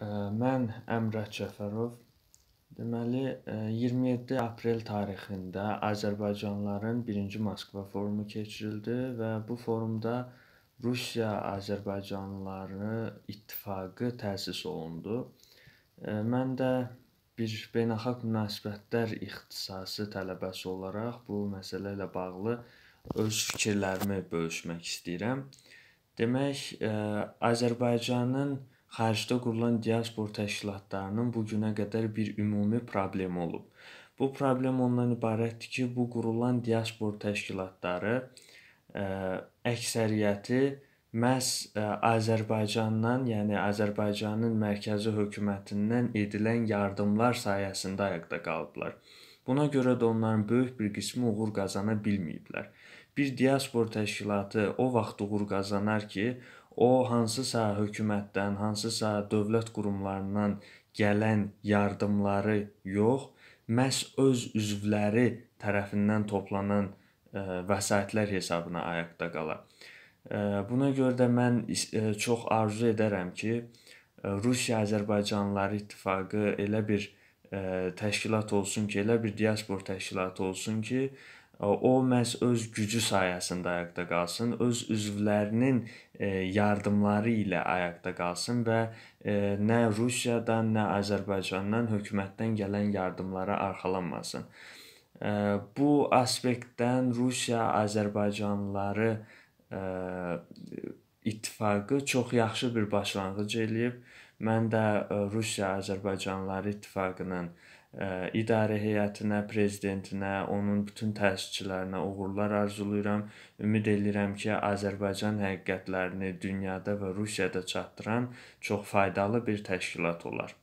Mən Əmrah Cəfərov. Deməli, 27 aprel tarixində Azərbaycanlıların birinci Moskva forumu keçirildi və bu forumda Rusiya Azərbaycanlıları İttifaqı təsis olundu. Mən də bir beynəlxalq münasibətlər ixtisası tələbəsi olaraq bu məsələ ilə bağlı öz fikirlərimi bölüşmək istəyirəm. Demək, Azərbaycanın Xaricdə qurulan diaspor təşkilatlarının bu günə qədər bir ümumi problemi olub. Bu problem ondan ibarətdir ki, bu qurulan diaspor təşkilatları ə, e, əksəriyyəti məhz ə, e, Azərbaycandan, yəni Azərbaycanın mərkəzi hökumətindən edilən yardımlar sayəsində ayaqda qalıblar. Buna görə də onların böyük bir qismi uğur qazana bilməyiblər. Bir diaspor təşkilatı o vaxt uğur qazanar ki, o hansısa hökumətdən, hansısa dövlət qurumlarından gələn yardımları yox, məhz öz üzvləri tərəfindən toplanan e, vəsaitlər hesabına ayaqda qala. E, buna görə də mən e, çox arzu edərəm ki, Rusiya Azərbaycanlıları İttifaqı elə bir təşkilat olsun ki, elə bir diaspor təşkilatı olsun ki, o məhz öz gücü sayəsində ayaqda qalsın, öz üzvlərinin e, yardımları ilə ayaqda qalsın və e, nə Rusiyadan, nə Azərbaycandan, hökumətdən gələn yardımlara arxalanmasın. E, bu aspektdən Rusiya Azərbaycanlıları İttifaqı çox yaxşı bir başlanğıc eləyib. Mən də e, Rusiya-Azərbaycanlıları İttifaqının e, idarə heyətinə, prezidentinə, onun bütün təşkilatçılarına uğurlar arzulayıram. Ümid edirəm ki, Azərbaycan həqiqətlərini dünyada və Rusiyada çatdıran çox faydalı bir təşkilat olar.